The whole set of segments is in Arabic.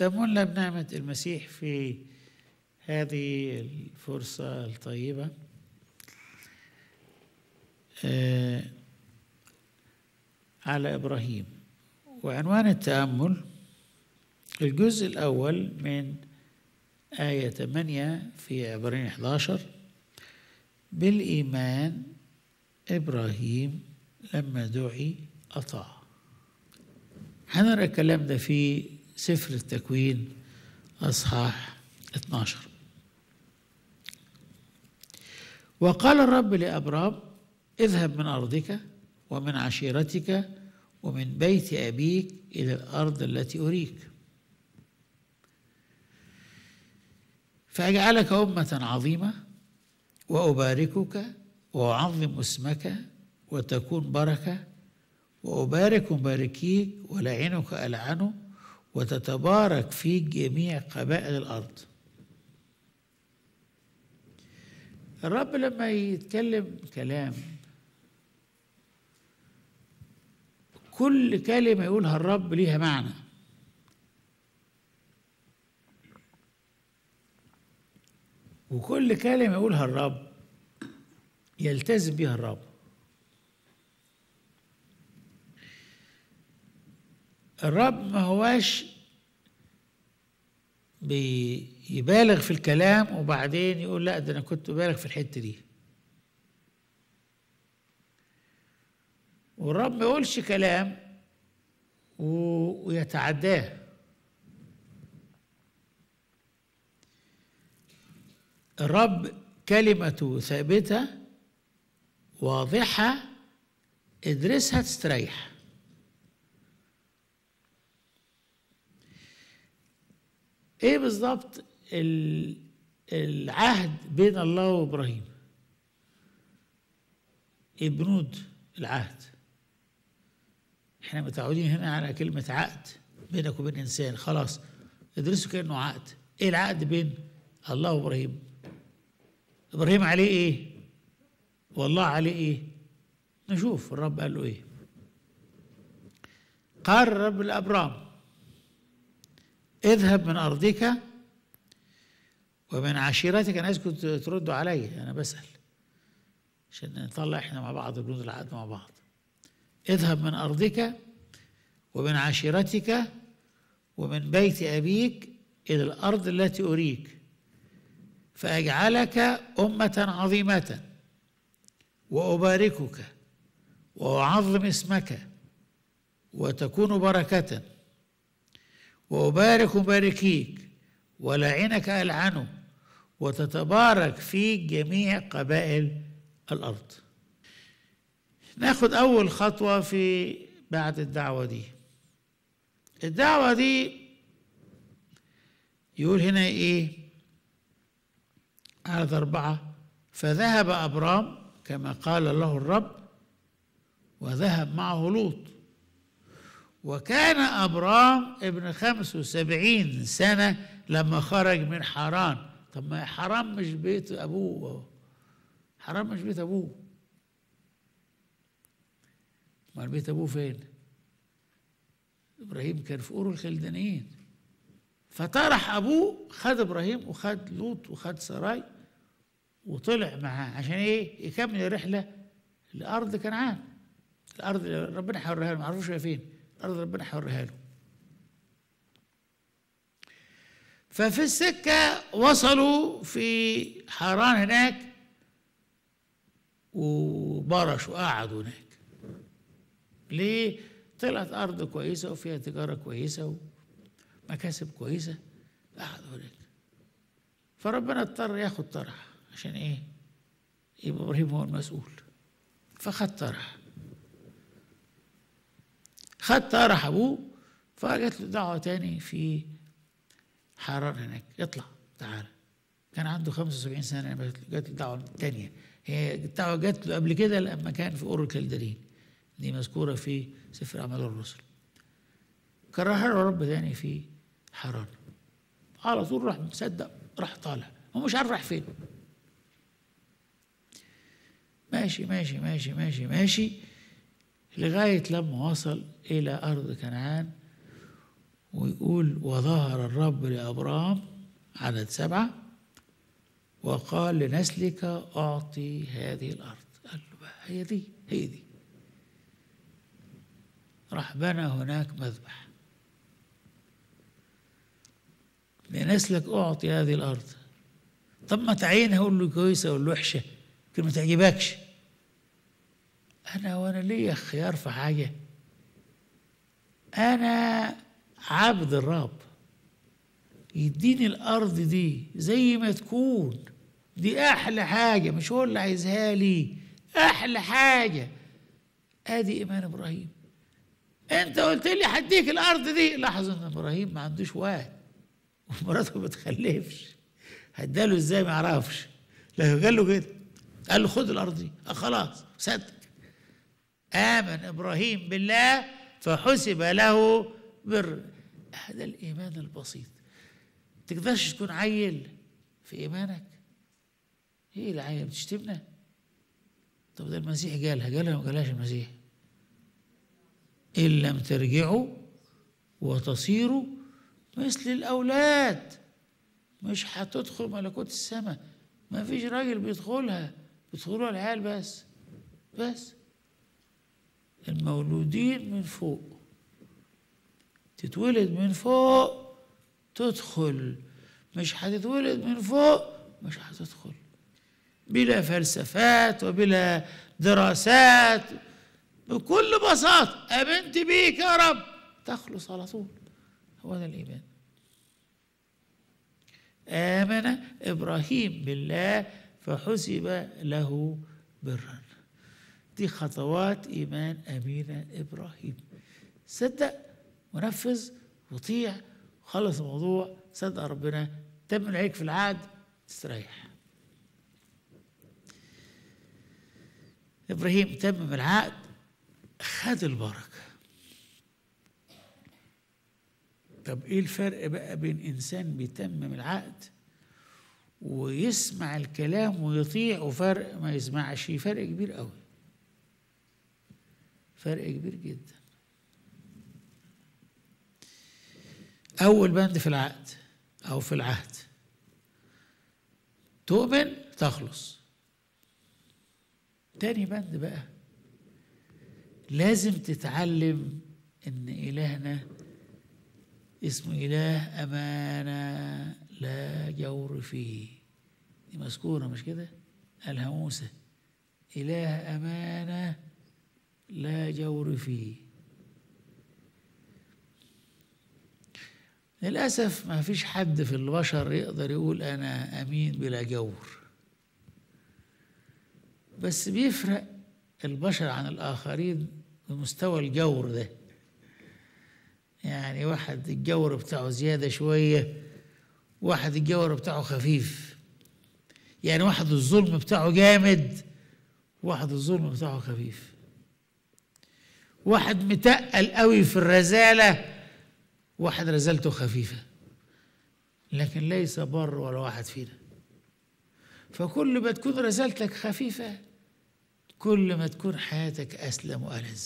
تمن بنعمة المسيح في هذه الفرصة الطيبة آه، على إبراهيم وعنوان التأمل الجزء الأول من آية 8 في عبرين 11 بالإيمان إبراهيم لما دعي أطاع هنرى الكلام ده في سفر التكوين أصحاح 12 وقال الرب لأبرام اذهب من أرضك ومن عشيرتك ومن بيت أبيك إلى الأرض التي أريك فأجعلك أمة عظيمة وأباركك وأعظم اسمك وتكون بركة وأبارك مباركيك ولعنك ألعنه وتتبارك فيك جميع قبائل الأرض الرب لما يتكلم كلام كل كلمة يقولها الرب ليها معنى وكل كلمة يقولها الرب يلتزم بها الرب الرب ما هواش بيبالغ في الكلام وبعدين يقول لا ده انا كنت بالغ في الحته دي والرب ما يقولش كلام ويتعداه الرب كلمته ثابته واضحه ادرسها تستريح ايه بالظبط العهد بين الله وابراهيم ايه بنود العهد احنا متعودين هنا على كلمه عقد بينك وبين انسان خلاص ادرسوا كانه عقد ايه العقد بين الله وابراهيم ابراهيم عليه ايه والله عليه ايه نشوف الرب قال له ايه قال الرب الابرام اذهب من أرضك ومن عشيرتك أنا عايزكم تردوا علي أنا بسأل عشان نطلع إحنا مع بعض بنود العهد مع بعض اذهب من أرضك ومن عشيرتك ومن بيت أبيك إلى الأرض التي أريك فأجعلك أمة عظيمة وأباركك وأعظم اسمك وتكون بركة وأبارك مباركيك ولعنك ألعنه وتتبارك في جميع قبائل الأرض ناخد أول خطوة في بعد الدعوة دي الدعوة دي يقول هنا إيه عدد آية أربعة فذهب أبرام كما قال له الرب وذهب معه لوط وكان أبرام ابن 75 سنة لما خرج من حران طب ما حران مش بيت أبوه حران مش بيت أبوه ما بيت أبوه فين إبراهيم كان في أور الخلدانيين فطرح أبوه خد إبراهيم وخد لوط وخد سراي وطلع معاه عشان إيه يكمل الرحلة لأرض كنعان الأرض اللي ربنا حررها ما عرفوش فين الأرض ربنا حورها له ففي السكة وصلوا في حران هناك وبرشوا قعدوا هناك ليه؟ طلعت أرض كويسة وفيها تجارة كويسة ومكاسب كويسة قعدوا هناك فربنا اضطر ياخد طرح عشان ايه؟ يبقى ابراهيم هو المسؤول فخد طرح خد رحبوه ابوه له دعوه تاني في حرار هناك اطلع تعالى كان عنده 75 سنه لما يعني جت له دعوه تانيه هي الدعوه جت له قبل كده لما كان في اور الكلدرين دي مذكوره في سفر اعمال الرسل كرهها له رب تاني في حرار على طول راح مصدق راح طالع هو مش عارف راح فين ماشي ماشي ماشي ماشي ماشي لغاية لما وصل إلى أرض كنعان ويقول وظهر الرب لأبرام عدد سبعة وقال لنسلك أعطي هذه الأرض قال له بقى هي دي هي دي راح بنى هناك مذبح لنسلك أعطي هذه الأرض طب ما تعين هقول له كويسة له وحشة يمكن ما تعجبكش أنا وأنا ليا خيار في حاجة أنا عبد الرب يديني الأرض دي زي ما تكون دي أحلى حاجة مش هو اللي عايزها لي أحلى حاجة أدي إيمان إبراهيم أنت قلت لي هديك الأرض دي لاحظوا إن إبراهيم ما عندوش وقت ومراته ما بتخلفش هداله إزاي ما يعرفش لكن قال له كده قال له خد الأرض دي آه، خلاص صدق آمن إبراهيم بالله فحسب له بر هذا الإيمان البسيط تقدرش تكون عيل في إيمانك إيه العيل بتشتمنا طب ده المسيح قالها قالها ما قالهاش المسيح إن لم ترجعوا وتصيروا مثل الأولاد مش هتدخل ملكوت السماء ما فيش راجل بيدخلها بيدخلوها العيال بس بس المولودين من فوق تتولد من فوق تدخل مش هتتولد من فوق مش هتدخل بلا فلسفات وبلا دراسات بكل بساطة آمنت بيك يا رب تخلص على طول هو ده الإيمان آمن إبراهيم بالله فحسب له برًا دي خطوات إيمان أبينا إبراهيم صدق ونفذ وطيع خلص الموضوع صدق ربنا تم عليك في العهد تستريح إبراهيم تمم العقد خد البركة طب إيه الفرق بقى بين إنسان بيتمم العقد ويسمع الكلام ويطيع وفرق ما يسمعش فرق كبير قوي فرق كبير جدا أول بند في العقد أو في العهد تؤمن تخلص تاني بند بقى لازم تتعلم إن إلهنا اسمه إله أمانة لا جور فيه دي مذكورة مش كده قالها موسى إله أمانة لا جور فيه للأسف ما فيش حد في البشر يقدر يقول أنا أمين بلا جور بس بيفرق البشر عن الآخرين بمستوى الجور ده يعني واحد الجور بتاعه زيادة شوية واحد الجور بتاعه خفيف يعني واحد الظلم بتاعه جامد واحد الظلم بتاعه خفيف واحد متقل قوي في الرزالة واحد رزالته خفيفة لكن ليس بر ولا واحد فينا فكل ما تكون رسالتك خفيفة كل ما تكون حياتك أسلم وألذ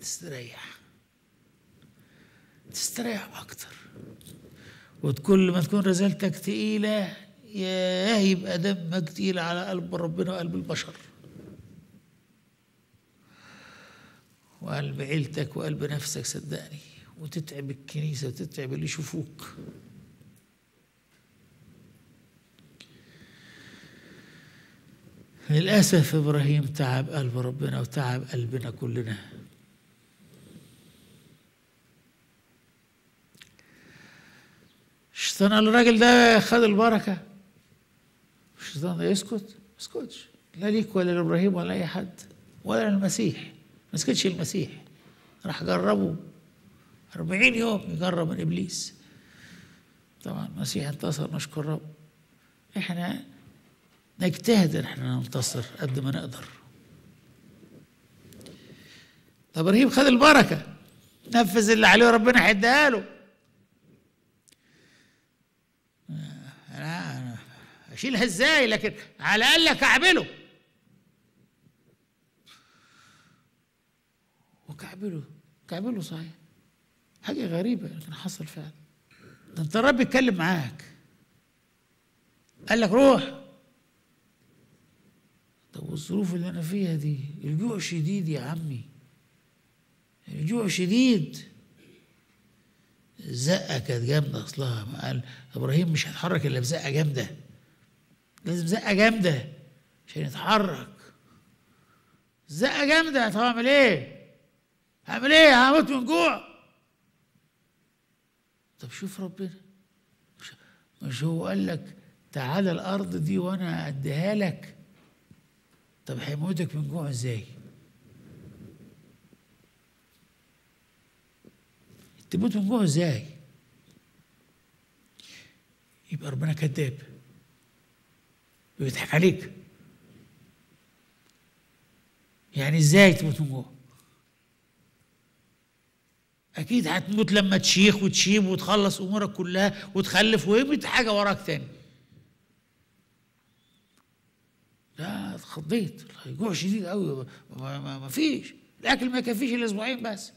تستريح تستريح أكتر وكل ما تكون رسالتك تقيلة ياه يبقى دمك تقيل على قلب ربنا وقلب البشر وقلب عيلتك وقلب نفسك صدقني وتتعب الكنيسة وتتعب اللي يشوفوك للأسف إبراهيم تعب قلب ربنا وتعب قلبنا كلنا الشيطان قال الراجل ده خد البركة الشيطان ده يسكت ما لا ليك ولا لإبراهيم ولا أي حد ولا للمسيح مسكتش المسيح راح جربه أربعين يوم يجرب من إبليس طبعا المسيح انتصر نشكر رب احنا نجتهد ان احنا ننتصر قد ما نقدر طب ابراهيم خد البركه نفذ اللي عليه ربنا هيديها له آه، انا اشيلها ازاي لكن على الاقل اكعبله وكعبله كعبله صحيح حاجة غريبة لكن حصل فعلا ده انت الرب يتكلم معاك قال لك روح طب والظروف اللي انا فيها دي الجوع شديد يا عمي الجوع شديد الزقة كانت جامدة أصلها قال إبراهيم مش هيتحرك إلا بزقة جامدة لازم زقة جامدة عشان يتحرك زقة جامدة هتعمل إيه؟ هعمل ايه هموت من جوع طب شوف ربنا مش هو قال لك تعالى الارض دي وانا اديها لك طب هيموتك من جوع ازاي تموت من جوع ازاي يبقى ربنا كذاب بيضحك عليك يعني ازاي تموت من جوع اكيد هتموت لما تشيخ وتشيب وتخلص امورك كلها وتخلف ويبت حاجه وراك تاني لا اتخضيت جوع شديد قوي ما فيش الاكل ما يكفيش الاسبوعين بس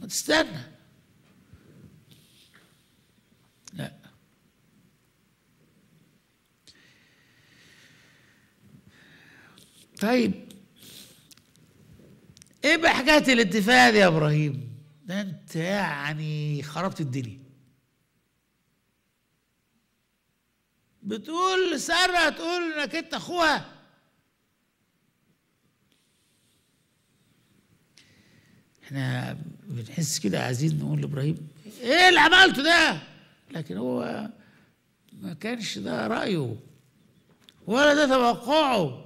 ما تستنى لا طيب ايه بقى حكايه يا ابراهيم ده انت يعني خربت الدنيا بتقول سارة تقول انك انت اخوها احنا بنحس كده عايزين نقول لابراهيم ايه اللي عملته ده لكن هو ما كانش ده رايه ولا ده توقعه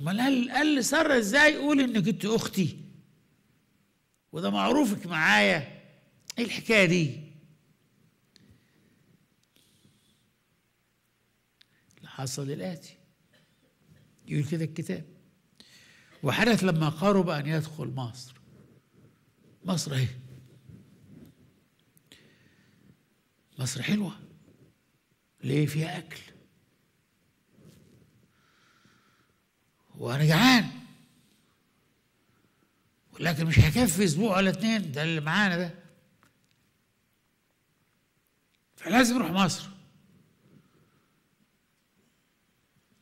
امال قال ساره ازاي قول انك انت اختي وده معروفك معايا ايه الحكايه دي اللي حصل الاتي يقول كده الكتاب وحدث لما قرب ان يدخل مصر مصر اهي مصر حلوه ليه فيها اكل وانا جعان ولكن مش هكفي اسبوع ولا اتنين ده اللي معانا ده فلازم اروح مصر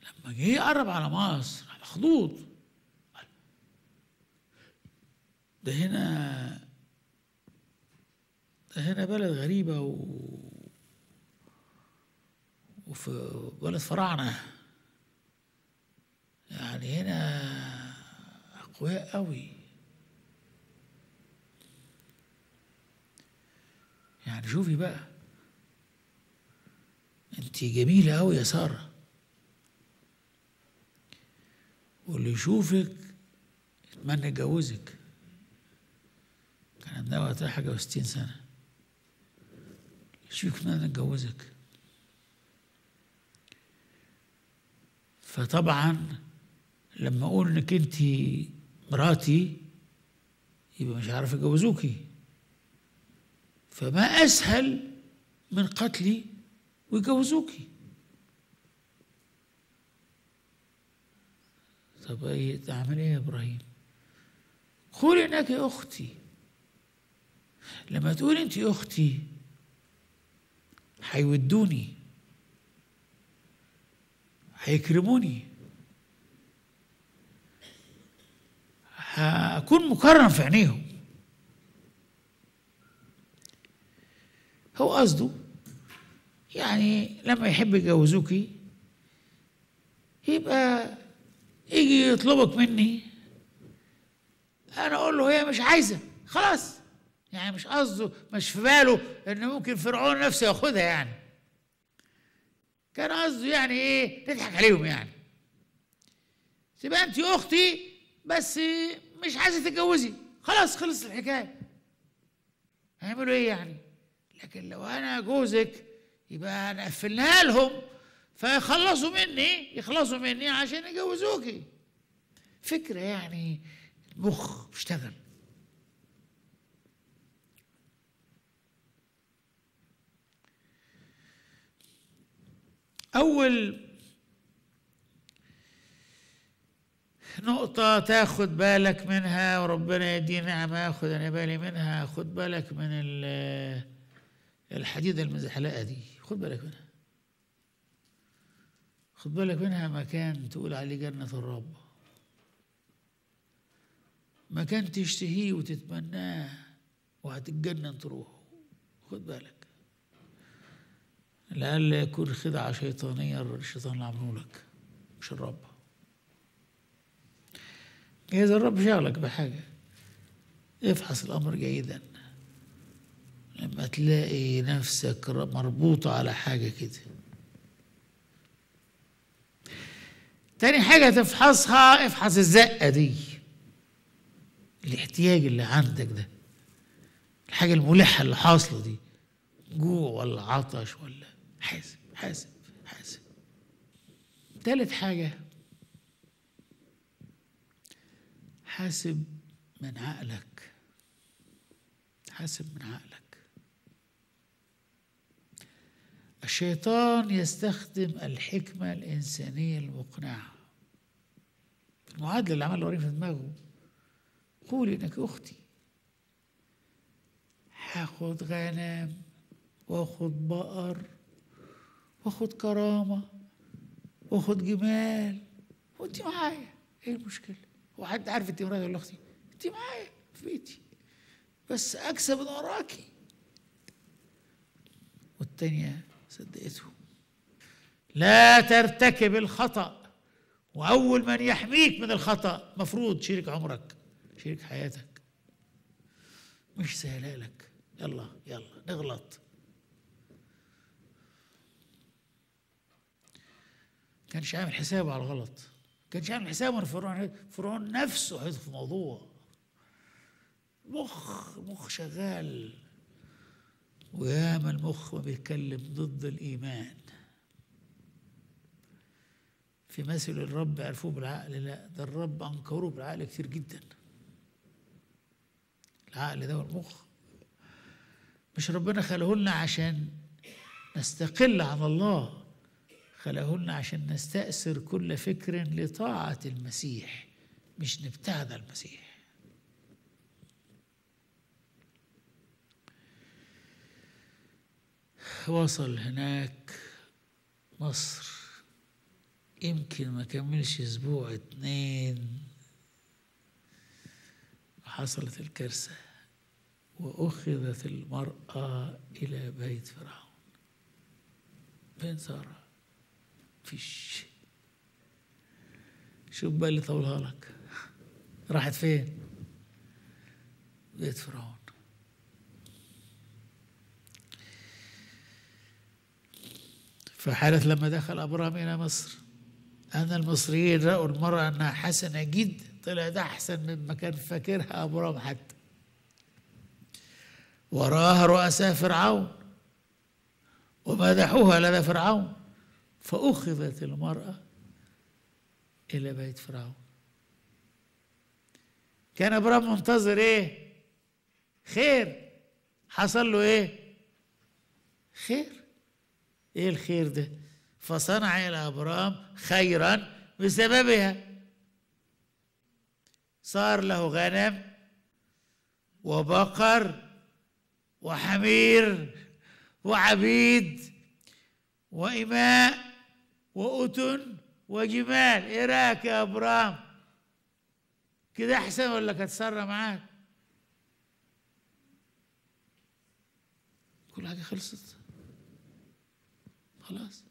لما جه يقرب على مصر على الخطوط ده هنا ده هنا بلد غريبة و وفي بلد فراعنة يعني هنا أقوياء قوي يعني شوفي بقى انت جميلة قوي يا سارة واللي يشوفك يتمنى يتجوزك كان عندها وقتها حاجة وستين سنة يشوفك يتمنى يتجوزك فطبعا لما اقول انك انت مراتي يبقى مش عارف اجوزوكي فما اسهل من قتلي ويجوزوكي طب ايه تعمل ايه يا ابراهيم قولي انك اختي لما تقول انت اختي هيودوني هيكرموني أكون مكرم في عينيهم هو قصده يعني لما يحب يجوزوكي يبقى يجي يطلبك مني انا اقول له هي مش عايزه خلاص يعني مش قصده مش في باله ان ممكن فرعون نفسه ياخدها يعني كان قصده يعني ايه نضحك عليهم يعني تبقى انت اختي بس مش عايزه تتجوزي خلاص خلص الحكايه هيعملوا ايه يعني لكن لو انا جوزك يبقى انا قفلناها لهم فيخلصوا مني يخلصوا مني عشان يجوزوكي فكره يعني المخ بيشتغل اول نقطة تاخد بالك منها وربنا يدينا نعمة اخذ أنا بالي منها خد بالك من الحديدة المزحلقة دي خد بالك منها خد بالك منها مكان تقول عليه جنة الرب مكان تشتهيه وتتمناه وهتتجنن تروحه خد بالك لألا يكون خدعة شيطانية الشيطان اللي عمله لك مش الرب إذا الرب شغلك بحاجة افحص الأمر جيدا لما تلاقي نفسك مربوطة على حاجة كده تاني حاجة تفحصها افحص الزقة دي الاحتياج اللي عندك ده الحاجة الملحة اللي حاصلة دي جوع ولا عطش ولا حاسب حاسب حاسب تالت حاجة حاسب من عقلك حاسب من عقلك الشيطان يستخدم الحكمة الإنسانية المقنعة المعادلة اللي عملها وريم في دماغه قولي إنك أختي هاخد غنم واخد بقر واخد كرامة واخد جمال وانت معايا ايه المشكله وحد عارف انت مراتي ولا اختي انت معايا في بيتي بس اكسب من وراكي والتانية صدقته لا ترتكب الخطأ وأول من يحميك من الخطأ مفروض شريك عمرك شريك حياتك مش سهله لك يلا يلا نغلط كانش عامل حسابه على الغلط كانش يعمل حسابه ان فرعون فرعون نفسه حيث في الموضوع مخ مخ شغال وياما المخ ما بيتكلم ضد الايمان في مثل الرب عرفوه بالعقل لا ده الرب انكروه بالعقل كتير جدا العقل ده والمخ مش ربنا خلقه لنا عشان نستقل عن الله خلقهن عشان نستأثر كل فكر لطاعة المسيح مش نبتعد المسيح وصل هناك مصر يمكن ما كملش اسبوع اتنين حصلت الكارثة وأخذت المرأة إلى بيت فرعون فين سارة فيش شوف بقى اللي طولها لك راحت فين بيت فرعون فحدث لما دخل أبرام إلى مصر أن المصريين رأوا المرأة أنها حسنة جدا طلع ده أحسن مما كان فاكرها أبرام حتى وراها رؤساء فرعون ومدحوها لدى فرعون فأخذت المرأة إلى بيت فرعون كان أبرام منتظر إيه؟ خير حصل له إيه؟ خير إيه الخير ده؟ فصنع إلى أبرام خيرا بسببها صار له غنم وبقر وحمير وعبيد وإماء وأتن وجمال إيه رأيك يا أبرام كده أحسن ولا كتسرى معاك كل حاجة خلصت خلاص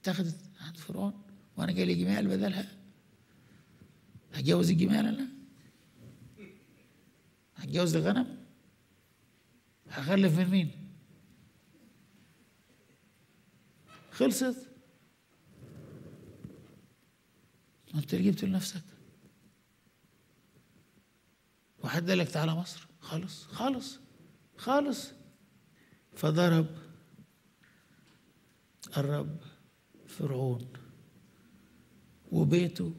اتخذت عند فرعون وأنا جاي لي جمال بدلها هتجوز الجمال أنا هتجوز الغنم هخلف من مين خلصت جبت بتقول لنفسك واحد قال لك تعالى مصر خالص خالص خالص فضرب الرب فرعون وبيته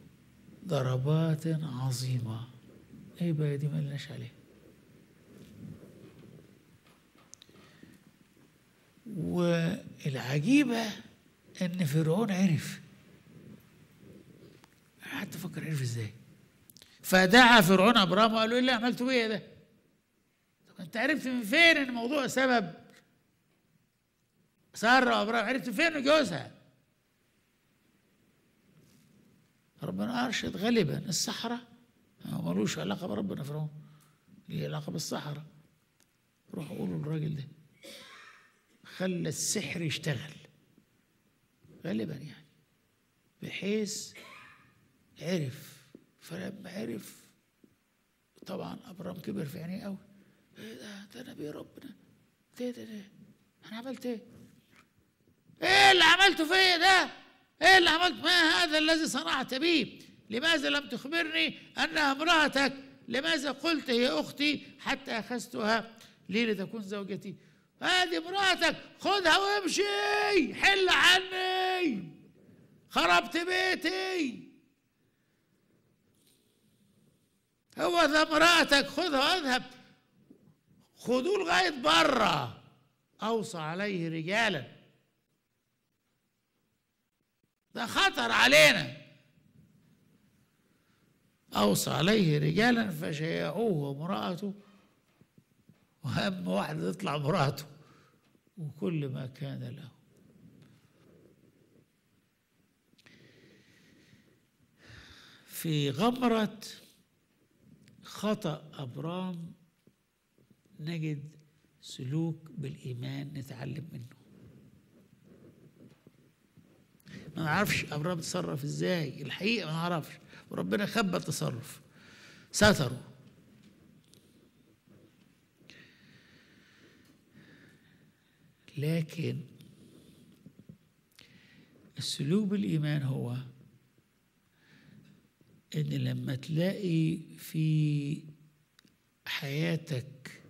ضربات عظيمة ايه بقى دي مالناش عليها والعجيبة ان فرعون عرف قعدت افكر عرف ازاي فدعا فرعون ابرام وقال له ايه اللي عملته بيا ده؟ انت عرفت من فين ان الموضوع سبب سارة وابرام عرفت فين جوزها؟ ربنا ارشد غالبا الصحراء ملوش علاقه بربنا فرعون ليه علاقه بالصحراء روحوا قولوا للراجل ده خلى السحر يشتغل غالبا يعني بحيث عرف فلما عرف طبعا ابرام كبر في عينيه قوي ايه ده ده انا بيه ربنا ده ده ده انا عملت ايه؟ ايه اللي عملته فيا إيه ده؟ ايه اللي عملت ما هذا الذي صنعت بي؟ لماذا لم تخبرني انها امراتك؟ لماذا قلت هي اختي حتى اخذتها لي لتكون زوجتي؟ هذه امراتك خذها وامشي حل عني خربت بيتي هو ده امرأتك خذها واذهب خذوه لغاية بره أوصى عليه رجالا ده خطر علينا أوصى عليه رجالا فشيعوه وامرأته وهم واحدة تطلع امرأته وكل ما كان له في غمرة خطأ أبرام نجد سلوك بالإيمان نتعلم منه ما نعرفش أبرام تصرف إزاي الحقيقة ما نعرفش وربنا خبى التصرف ستره لكن السلوك بالإيمان هو ان لما تلاقي في حياتك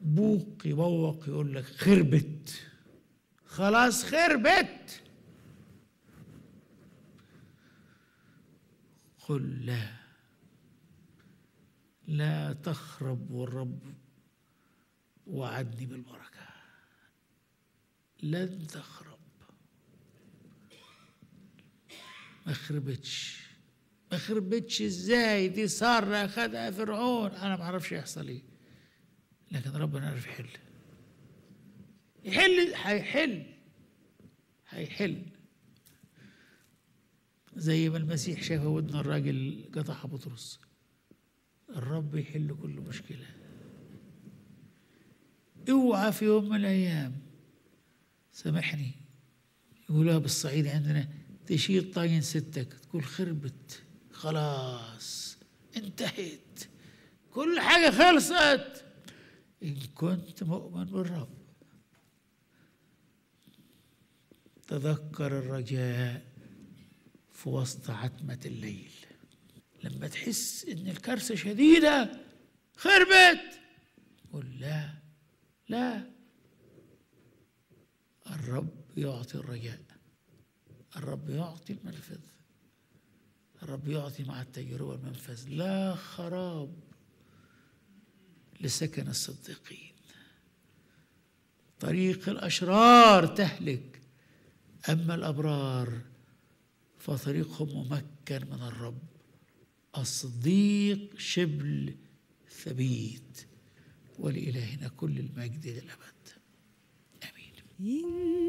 بوق يبوق يقول لك خربت خلاص خربت قل لا لا تخرب والرب وعدني بالبركه لن تخرب ما خربتش ما خربتش ازاي دي ساره خدها فرعون انا ما اعرفش يحصل ايه لكن ربنا عرف يحل يحل هيحل هيحل زي ما المسيح شاف ودن الراجل قطعها بطرس الرب يحل كل مشكله اوعى في يوم من الايام سامحني يقولها بالصعيد عندنا تشيل طاين ستك تقول خربت خلاص انتهت كل حاجة خلصت إن كنت مؤمن بالرب تذكر الرجاء في وسط عتمة الليل لما تحس إن الكارثة شديدة خربت قل لا لا الرب يعطي الرجاء الرب يعطي المنفذ الرب يعطي مع التجربة المنفذ لا خراب لسكن الصديقين طريق الأشرار تهلك أما الأبرار فطريقهم ممكن من الرب الصديق شبل ثبيت ولإلهنا كل المجد للأبد آمين